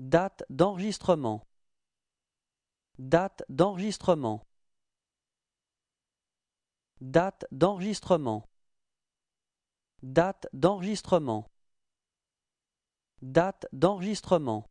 Date d'enregistrement. Date d'enregistrement. Date d'enregistrement. Date d'enregistrement. Date d'enregistrement.